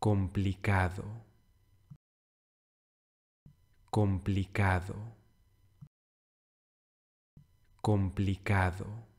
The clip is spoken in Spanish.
complicado, complicado, complicado.